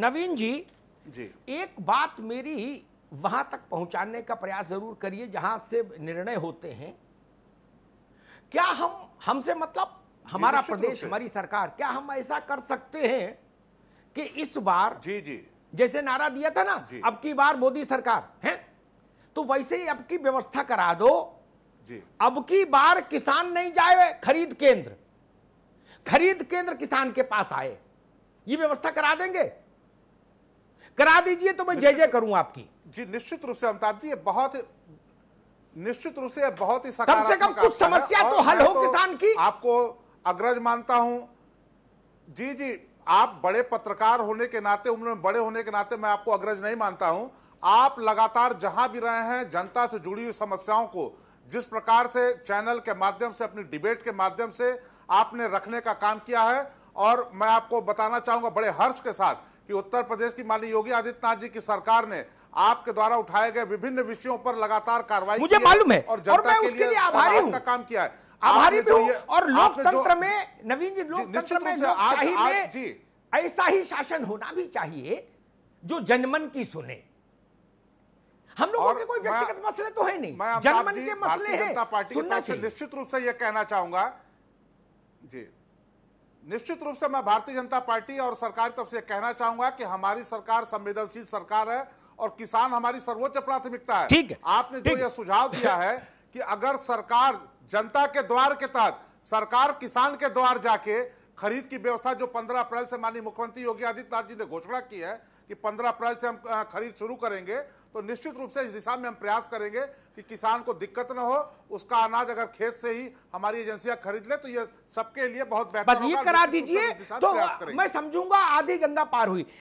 नवीन जी जी एक बात मेरी वहां तक पहुंचाने का प्रयास जरूर करिए जहां से निर्णय होते हैं क्या हम हमसे मतलब हमारा प्रदेश हमारी सरकार क्या हम ऐसा कर सकते हैं कि इस बार जी जी जैसे नारा दिया था ना अब की बार मोदी सरकार है तो वैसे ही अब की व्यवस्था करा दो जी अब की बार किसान नहीं जाए खरीद केंद्र खरीद केंद्र किसान के पास आए ये व्यवस्था करा देंगे करा दीजिए तो मैं जय जय करूं आपकी जी निश्चित रूप से अमिताभ जी ये बहुत निश्चित रूप से बहुत ही कम से कम कुछ समस्या तो हल हो तो किसान की आपको अग्रज मानता हूं जी जी आप बड़े पत्रकार होने के नाते उम्र में बड़े होने के नाते मैं आपको अग्रज नहीं मानता हूं आप लगातार जहां भी रहे हैं जनता से जुड़ी हुई समस्याओं को जिस प्रकार से चैनल के माध्यम से अपनी डिबेट के माध्यम से आपने रखने का काम किया है और मैं आपको बताना चाहूंगा बड़े हर्ष के साथ कि उत्तर प्रदेश की माननीय योगी आदित्यनाथ जी की सरकार ने आपके द्वारा उठाए गए विभिन्न विषयों पर लगातार कार्रवाई मुझे मालूम है और जनता के लिए, आभारी हूं का काम किया है आभारी भी हूं और लोकतंत्र में नवीन जी लोकतंत्र में लोकशाही में ऐसा ही शासन होना भी चाहिए जो जनमन की सुने हम लोगों के कोई व्यक्तिगत मसले तो है नहीं जनमन के मसले हैं सुनना चाहिए निश्चित रूप से यह कहना चाहूंगा जी निश्चित रूप से मैं भारतीय जनता पार्टी और सरकार तरफ से कहना चाहूंगा कि हमारी सरकार संवेदनशील सरकार है और किसान हमारी सर्वोच्च प्राथमिकता है ठीक आपने जो यह सुझाव दिया है कि अगर सरकार जनता के द्वार के तहत सरकार किसान के द्वार जाके खरीद की व्यवस्था जो 15 अप्रैल से माननीय मुख्यमंत्री योगी आदित्यनाथ जी ने घोषणा की है कि 15 अप्रैल से हम खरीद शुरू करेंगे तो निश्चित रूप से इस दिशा में हम प्रयास करेंगे कि किसान को दिक्कत न हो उसका अनाज अगर खेत से ही हमारी एजेंसियां खरीद ले तो ये सबके लिए बहुत बेहतर करा दीजिए तो मैं समझूंगा आधी गंगा पार हुई